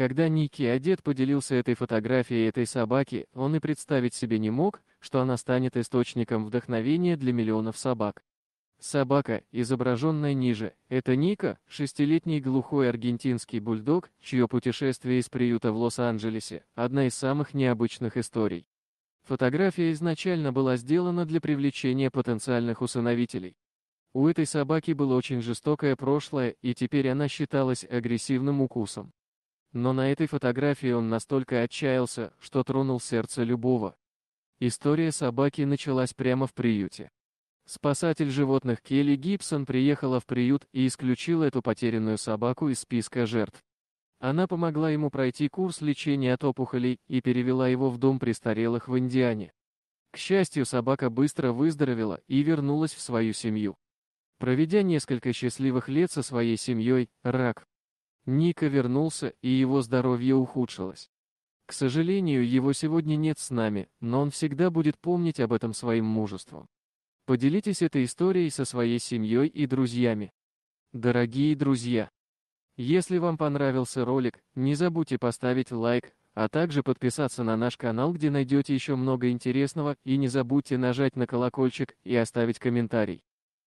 Когда Ники Одет поделился этой фотографией этой собаки, он и представить себе не мог, что она станет источником вдохновения для миллионов собак. Собака, изображенная ниже, это Ника, шестилетний глухой аргентинский бульдог, чье путешествие из приюта в Лос-Анджелесе – одна из самых необычных историй. Фотография изначально была сделана для привлечения потенциальных усыновителей. У этой собаки было очень жестокое прошлое, и теперь она считалась агрессивным укусом. Но на этой фотографии он настолько отчаялся, что тронул сердце любого. История собаки началась прямо в приюте. Спасатель животных Келли Гибсон приехала в приют и исключила эту потерянную собаку из списка жертв. Она помогла ему пройти курс лечения от опухолей и перевела его в дом престарелых в Индиане. К счастью, собака быстро выздоровела и вернулась в свою семью. Проведя несколько счастливых лет со своей семьей, Рак, Ника вернулся, и его здоровье ухудшилось. К сожалению, его сегодня нет с нами, но он всегда будет помнить об этом своим мужеством. Поделитесь этой историей со своей семьей и друзьями. Дорогие друзья, если вам понравился ролик, не забудьте поставить лайк, а также подписаться на наш канал, где найдете еще много интересного, и не забудьте нажать на колокольчик и оставить комментарий.